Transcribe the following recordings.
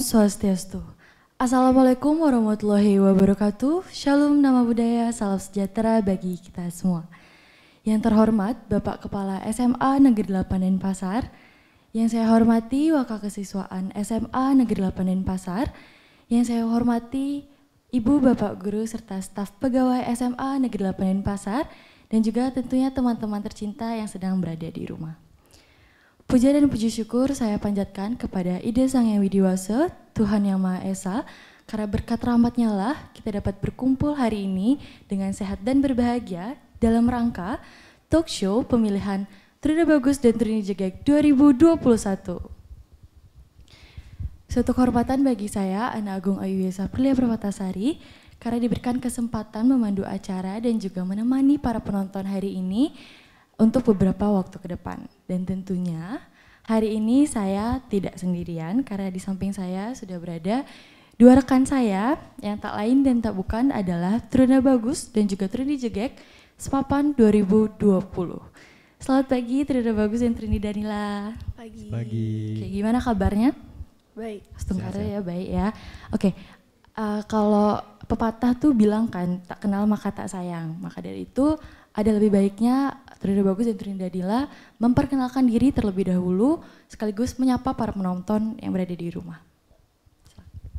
Swastiastu. Assalamualaikum warahmatullahi wabarakatuh. Shalom nama budaya, salam sejahtera bagi kita semua. Yang terhormat Bapak Kepala SMA Negeri 8 Denpasar, yang saya hormati Wakil Kesiswaan SMA Negeri 8 Denpasar, yang saya hormati Ibu Bapak Guru serta staf pegawai SMA Negeri 8 Denpasar, dan juga tentunya teman-teman tercinta yang sedang berada di rumah. Puja dan puji syukur saya panjatkan kepada ide Sang Yang Widiwasa, Tuhan Yang Maha Esa, karena berkat rahmatnya lah kita dapat berkumpul hari ini dengan sehat dan berbahagia dalam rangka talk show pemilihan Trina Bagus dan Trini Jegek 2021. Suatu kehormatan bagi saya, Ana Agung Ayu Yesa Perlia Permatasari, karena diberikan kesempatan memandu acara dan juga menemani para penonton hari ini untuk beberapa waktu ke depan. Dan tentunya hari ini saya tidak sendirian karena di samping saya sudah berada dua rekan saya yang tak lain dan tak bukan adalah Truna Bagus dan juga Truni Jegek Sepapan 2020. Selamat pagi Truna Bagus dan Trini Danila. Pagi. Pagi. Oke, gimana kabarnya? Baik. Setengah ya, baik ya. Oke, uh, kalau pepatah tuh bilang kan tak kenal maka tak sayang. Maka dari itu ada lebih baiknya Gerida Bagus dan Trinda Dila memperkenalkan diri terlebih dahulu sekaligus menyapa para penonton yang berada di rumah.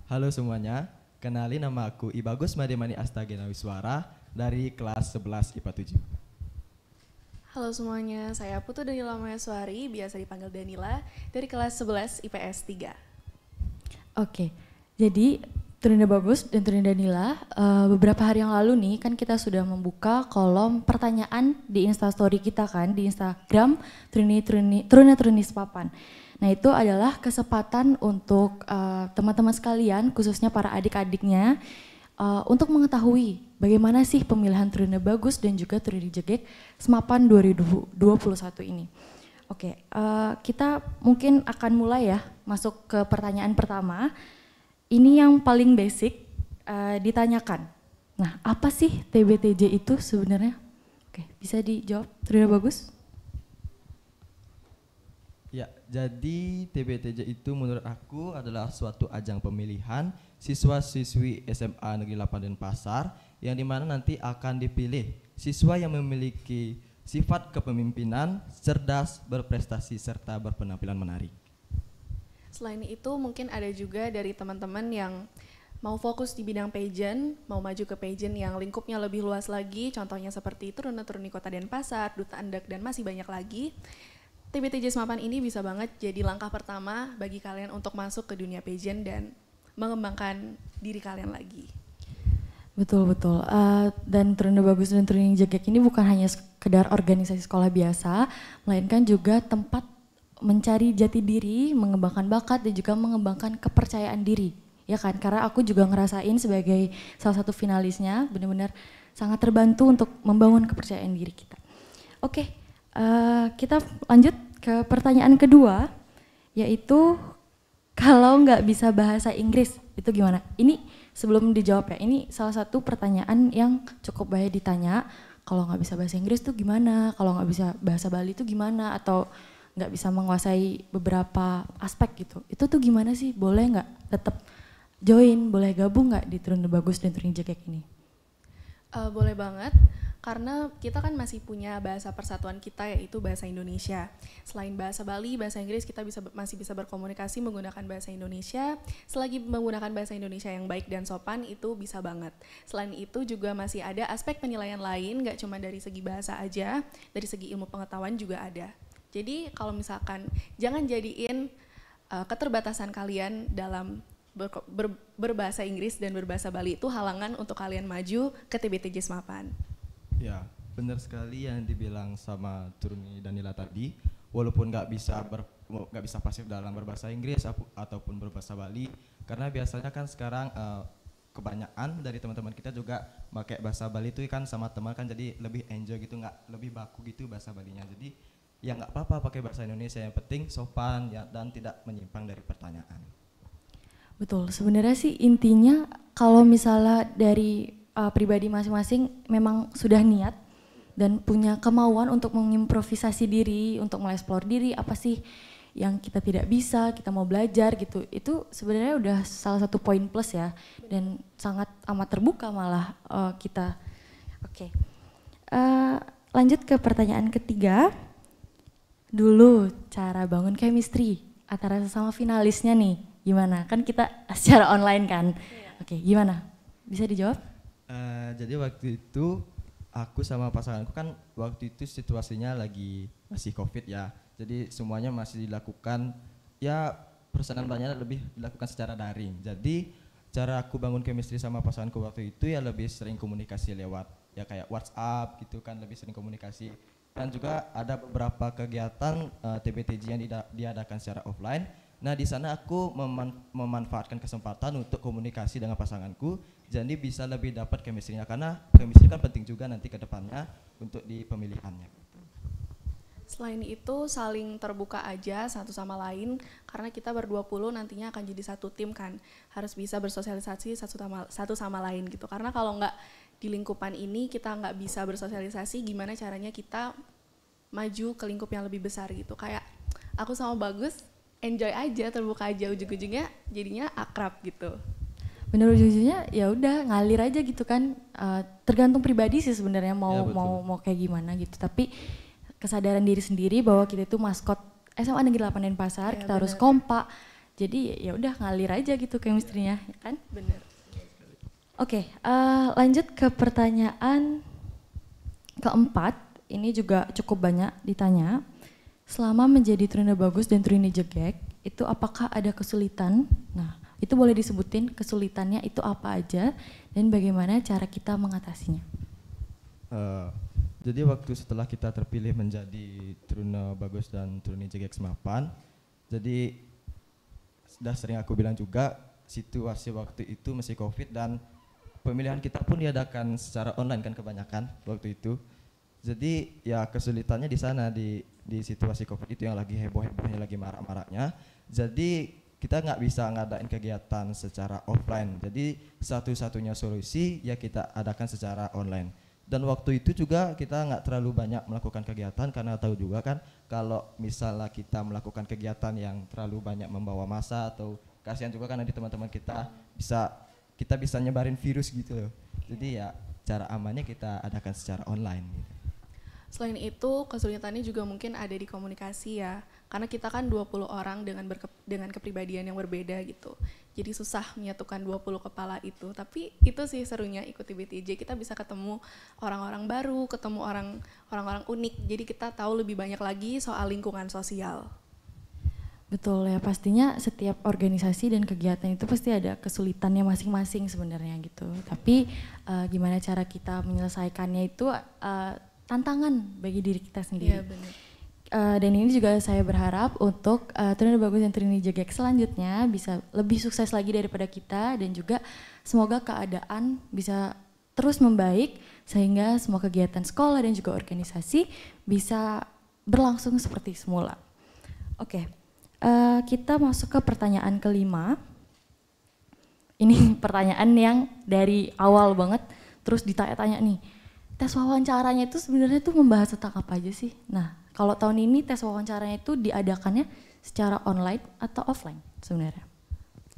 Halo semuanya, kenali nama aku Ibagus Mademani Astagena Wiswara dari kelas 11 IPA 7. Halo semuanya, saya Putu Danila Mayaswari, biasa dipanggil Danila, dari kelas 11 IPS 3. Oke, jadi Trinda Bagus dan Trinda Nila, uh, beberapa hari yang lalu nih kan kita sudah membuka kolom pertanyaan di Instastory kita kan, di Instagram Trini Trini Truna Trini Sepapan. Nah itu adalah kesempatan untuk eh, teman-teman uh, sekalian, khususnya para adik-adiknya, uh, untuk mengetahui bagaimana sih pemilihan Trina Bagus dan juga Trina Jegek Semapan 2021 ini. Oke, okay, uh, kita mungkin akan mulai ya masuk ke pertanyaan pertama ini yang paling basic uh, ditanyakan. Nah, apa sih TBTJ itu sebenarnya? Oke, bisa dijawab Terima Bagus? Ya, jadi TBTJ itu menurut aku adalah suatu ajang pemilihan siswa-siswi SMA Negeri 8 Pasar yang dimana nanti akan dipilih siswa yang memiliki sifat kepemimpinan, cerdas, berprestasi, serta berpenampilan menarik. Selain itu mungkin ada juga dari teman-teman yang mau fokus di bidang pageant, mau maju ke pageant yang lingkupnya lebih luas lagi, contohnya seperti Turun Turuni Kota dan pasar, Duta Andak, dan masih banyak lagi. TBTJ Semapan ini bisa banget jadi langkah pertama bagi kalian untuk masuk ke dunia pageant dan mengembangkan diri kalian lagi. Betul betul. Uh, dan Terunda Bagus dan Terunda Jagek ini bukan hanya sekedar organisasi sekolah biasa, melainkan juga tempat mencari jati diri, mengembangkan bakat dan juga mengembangkan kepercayaan diri. Ya kan? Karena aku juga ngerasain sebagai salah satu finalisnya benar-benar sangat terbantu untuk membangun kepercayaan diri kita. Oke, uh, kita lanjut ke pertanyaan kedua yaitu kalau nggak bisa bahasa Inggris itu gimana? Ini sebelum dijawab ya, ini salah satu pertanyaan yang cukup banyak ditanya. Kalau nggak bisa bahasa Inggris tuh gimana? Kalau nggak bisa bahasa Bali itu gimana? Atau nggak bisa menguasai beberapa aspek gitu itu tuh gimana sih boleh nggak tetap join boleh gabung nggak di Turun Bagus dan Turun Jekek ini uh, boleh banget karena kita kan masih punya bahasa persatuan kita yaitu bahasa Indonesia. Selain bahasa Bali, bahasa Inggris kita bisa masih bisa berkomunikasi menggunakan bahasa Indonesia. Selagi menggunakan bahasa Indonesia yang baik dan sopan itu bisa banget. Selain itu juga masih ada aspek penilaian lain, nggak cuma dari segi bahasa aja, dari segi ilmu pengetahuan juga ada. Jadi kalau misalkan jangan jadiin uh, keterbatasan kalian dalam ber, ber, berbahasa Inggris dan berbahasa Bali itu halangan untuk kalian maju ke TBTJ Semapan. Ya, benar sekali yang dibilang sama Turmi Danila tadi. Walaupun nggak bisa ber, gak bisa pasif dalam berbahasa Inggris ataupun berbahasa Bali, karena biasanya kan sekarang uh, kebanyakan dari teman-teman kita juga pakai bahasa Bali itu kan sama teman kan jadi lebih enjoy gitu nggak lebih baku gitu bahasa Balinya. Jadi ya nggak apa-apa pakai bahasa Indonesia yang penting sopan ya dan tidak menyimpang dari pertanyaan. Betul, sebenarnya sih intinya kalau misalnya dari uh, pribadi masing-masing memang sudah niat dan punya kemauan untuk mengimprovisasi diri, untuk mengeksplor diri apa sih yang kita tidak bisa, kita mau belajar gitu. Itu sebenarnya udah salah satu poin plus ya dan sangat amat terbuka malah uh, kita. Oke. Okay. Uh, eh, lanjut ke pertanyaan ketiga dulu cara bangun chemistry antara sesama finalisnya nih gimana kan kita secara online kan yeah. oke okay, gimana bisa dijawab uh, jadi waktu itu aku sama pasanganku kan waktu itu situasinya lagi masih covid ya jadi semuanya masih dilakukan ya perusahaan banyak lebih dilakukan secara daring jadi cara aku bangun chemistry sama pasanganku waktu itu ya lebih sering komunikasi lewat ya kayak WhatsApp gitu kan lebih sering komunikasi dan juga ada beberapa kegiatan uh, eh, TBTJ yang diadakan secara offline. Nah, di sana aku meman memanfaatkan kesempatan untuk komunikasi dengan pasanganku, jadi bisa lebih dapat chemistry karena chemistry kan penting juga nanti ke depannya untuk di pemilihannya. Selain itu, saling terbuka aja satu sama lain, karena kita berdua puluh nantinya akan jadi satu tim kan. Harus bisa bersosialisasi satu sama, satu sama lain gitu. Karena kalau nggak di lingkupan ini kita nggak bisa bersosialisasi gimana caranya kita maju ke lingkup yang lebih besar gitu kayak aku sama bagus enjoy aja terbuka aja ujung-ujungnya jadinya akrab gitu bener ujung-ujungnya ya udah ngalir aja gitu kan uh, tergantung pribadi sih sebenarnya mau ya, mau mau kayak gimana gitu tapi kesadaran diri sendiri bahwa kita itu maskot SMA Negeri 8 Denpasar ya, kita bener. harus kompak jadi ya udah ngalir aja gitu kayak nya ya kan bener Oke, okay, uh, eh, lanjut ke pertanyaan keempat. Ini juga cukup banyak ditanya. Selama menjadi Trina bagus dan Trina jegek, itu apakah ada kesulitan? Nah, itu boleh disebutin kesulitannya itu apa aja dan bagaimana cara kita mengatasinya? Uh, jadi waktu setelah kita terpilih menjadi trune bagus dan trune jegek semapan, jadi sudah sering aku bilang juga situasi waktu itu masih covid dan pemilihan kita pun diadakan secara online kan kebanyakan waktu itu. Jadi ya kesulitannya di sana di di situasi covid itu yang lagi heboh hebohnya lagi marak maraknya. Jadi kita nggak bisa ngadain kegiatan secara offline. Jadi satu-satunya solusi ya kita adakan secara online. Dan waktu itu juga kita nggak terlalu banyak melakukan kegiatan karena tahu juga kan kalau misalnya kita melakukan kegiatan yang terlalu banyak membawa masa atau kasihan juga kan nanti teman-teman kita bisa kita bisa nyebarin virus gitu loh. Jadi ya cara amannya kita adakan secara online gitu. Selain itu, kesulitannya juga mungkin ada di komunikasi ya. Karena kita kan 20 orang dengan berke, dengan kepribadian yang berbeda gitu. Jadi susah menyatukan 20 kepala itu. Tapi itu sih serunya ikuti BTJ, kita bisa ketemu orang-orang baru, ketemu orang-orang unik. Jadi kita tahu lebih banyak lagi soal lingkungan sosial. Betul ya, pastinya setiap organisasi dan kegiatan itu pasti ada kesulitannya masing-masing sebenarnya gitu. Tapi uh, gimana cara kita menyelesaikannya itu uh, tantangan bagi diri kita sendiri. Ya, Uh, dan ini juga saya berharap untuk uh, Trinity Bagus dan Trinity Jagek selanjutnya bisa lebih sukses lagi daripada kita dan juga semoga keadaan bisa terus membaik sehingga semua kegiatan sekolah dan juga organisasi bisa berlangsung seperti semula. Oke. Okay uh, kita masuk ke pertanyaan kelima. Ini pertanyaan yang dari awal banget terus ditanya-tanya nih. Tes wawancaranya itu sebenarnya tuh membahas tentang apa aja sih? Nah, kalau tahun ini tes wawancaranya itu diadakannya secara online atau offline sebenarnya?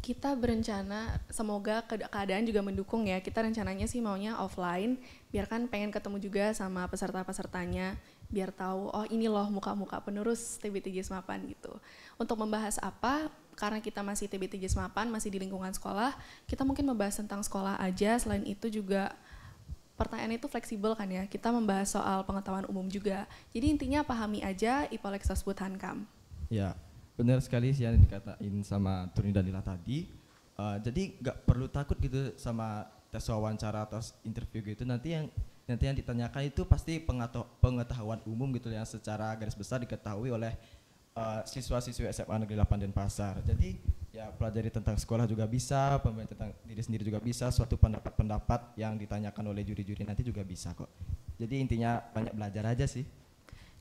Kita berencana, semoga keadaan juga mendukung ya. Kita rencananya sih maunya offline, biarkan pengen ketemu juga sama peserta-pesertanya biar tahu oh ini loh muka-muka penerus TBTG Semapan gitu. Untuk membahas apa? Karena kita masih TBTG Semapan, masih di lingkungan sekolah, kita mungkin membahas tentang sekolah aja. Selain itu juga pertanyaan itu fleksibel kan ya. Kita membahas soal pengetahuan umum juga. Jadi intinya pahami aja IPOLEX tersebut Hankam. Ya, benar sekali sih yang dikatain sama Turini Danila tadi. Uh, jadi nggak perlu takut gitu sama tes wawancara atau interview gitu nanti yang nanti yang ditanyakan itu pasti pengetahuan umum gitu yang secara garis besar diketahui oleh siswa eh, siswa uh, SMA Negeri 8 dan Pasar. Jadi ya pelajari tentang sekolah juga bisa, pemain tentang diri sendiri juga bisa, suatu pendapat-pendapat yang ditanyakan oleh juri-juri nanti juga bisa kok. Jadi intinya banyak belajar aja sih.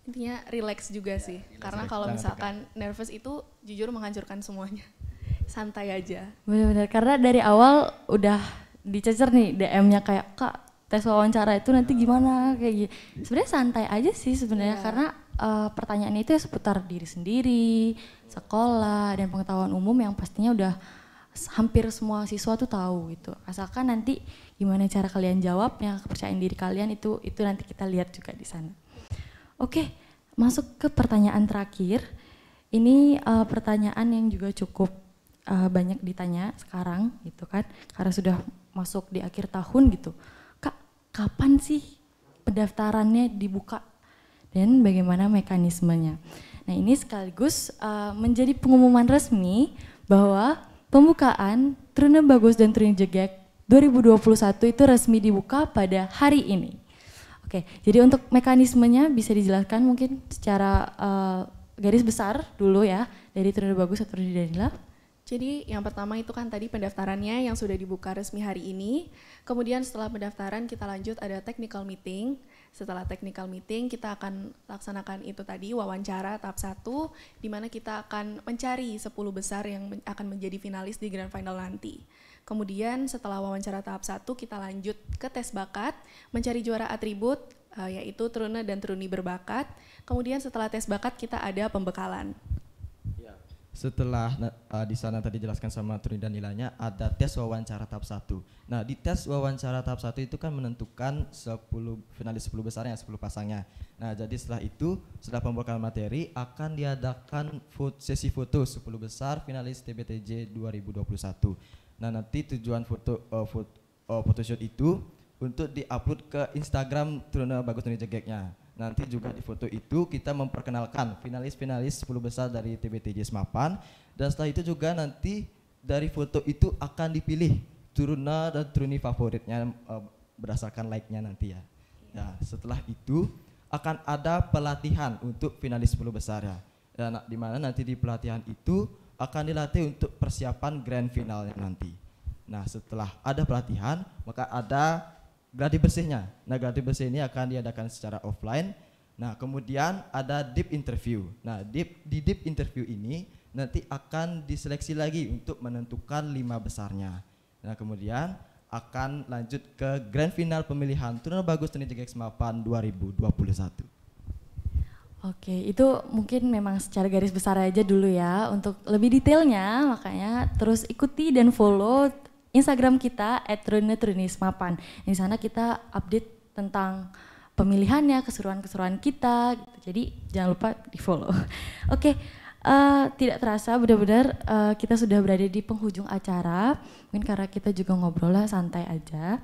Intinya relax juga ya, sih, relax, karena kalau misalkan tekan. nervous itu jujur menghancurkan semuanya. Santai aja. Benar-benar karena dari awal udah dicecer nih DM-nya kayak kak tes wawancara itu nanti gimana kayak gitu. Sebenarnya santai aja sih sebenarnya yeah. karena uh, eh, pertanyaannya itu ya seputar diri sendiri, sekolah dan pengetahuan umum yang pastinya udah hampir semua siswa tuh tahu gitu. Asalkan nanti gimana cara kalian jawabnya, kepercayaan diri kalian itu itu nanti kita lihat juga di sana. Oke, masuk ke pertanyaan terakhir. Ini uh, pertanyaan yang juga cukup uh, banyak ditanya sekarang gitu kan karena sudah masuk di akhir tahun gitu kapan sih pendaftarannya dibuka dan bagaimana mekanismenya. Nah ini sekaligus uh, menjadi pengumuman resmi bahwa pembukaan Trune Bagus dan Trune Jegek 2021 itu resmi dibuka pada hari ini. Oke, jadi untuk mekanismenya bisa dijelaskan mungkin secara uh, garis besar dulu ya dari Trune Bagus atau dari Danila. Jadi yang pertama itu kan tadi pendaftarannya yang sudah dibuka resmi hari ini. Kemudian setelah pendaftaran kita lanjut ada technical meeting. Setelah technical meeting kita akan laksanakan itu tadi wawancara tahap 1 di mana kita akan mencari 10 besar yang akan menjadi finalis di grand final nanti. Kemudian setelah wawancara tahap 1 kita lanjut ke tes bakat, mencari juara atribut eh, yaitu truna dan truni berbakat. Kemudian setelah tes bakat kita ada pembekalan setelah uh, di sana tadi jelaskan sama Turi dan Nilanya ada tes wawancara tahap satu. Nah, di tes wawancara tahap satu itu kan menentukan 10 finalis 10 besarnya, 10 pasangnya. Nah, jadi setelah itu setelah pembuatan materi akan diadakan food, sesi foto 10 besar finalis TBTJ 2021. Nah, nanti tujuan foto uh, eh, foto uh, eh, photoshoot itu untuk diupload ke Instagram Truna Bagus Turi Jegeknya. Nanti juga di foto itu kita memperkenalkan finalis-finalis 10 besar dari TBTJ Semapan dan setelah itu juga nanti dari foto itu akan dipilih turuna dan turuni favoritnya uh, berdasarkan like-nya nanti ya. Nah, setelah itu akan ada pelatihan untuk finalis 10 besar ya. Dan ya, nah, di mana nanti di pelatihan itu akan dilatih untuk persiapan grand finalnya nanti. Nah, setelah ada pelatihan, maka ada gladi bersihnya. Nah, gladi bersih ini akan diadakan secara offline. Nah, kemudian ada deep interview. Nah, deep, di deep interview ini nanti akan diseleksi lagi untuk menentukan lima besarnya. Nah, kemudian akan lanjut ke grand final pemilihan turner Bagus Seni Jagex puluh 2021. Oke, itu mungkin memang secara garis besar aja dulu ya. Untuk lebih detailnya, makanya terus ikuti dan follow Instagram kita @trunetrunismapan Di sana kita update tentang pemilihannya, keseruan-keseruan kita. Gitu. Jadi jangan lupa di follow. Oke, okay, uh, eh, tidak terasa benar-benar uh, kita sudah berada di penghujung acara. Mungkin karena kita juga ngobrol lah santai aja.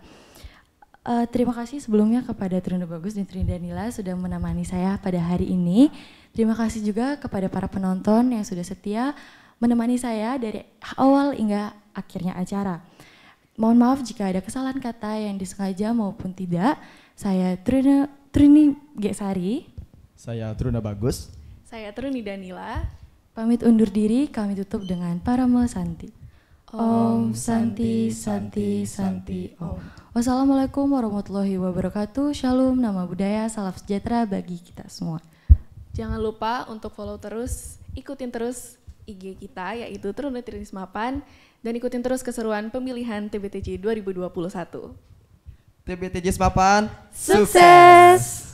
Uh, terima kasih sebelumnya kepada Trinda Bagus dan Trinda Nila sudah menemani saya pada hari ini. Terima kasih juga kepada para penonton yang sudah setia menemani saya dari awal hingga akhirnya acara. Mohon maaf jika ada kesalahan kata yang disengaja maupun tidak. Saya Trina Trini Gesari. Saya Truna Bagus. Saya Truni Danila. Pamit undur diri, kami tutup dengan Paramo Santi. Om Santi Santi Santi Om. Wassalamualaikum warahmatullahi wabarakatuh. Shalom, nama budaya, salam sejahtera bagi kita semua. Jangan lupa untuk follow terus, ikutin terus IG kita yaitu Truna Trinismapan dan ikutin terus keseruan pemilihan TBTJ 2021. TBTJ Sepapan, sukses! sukses!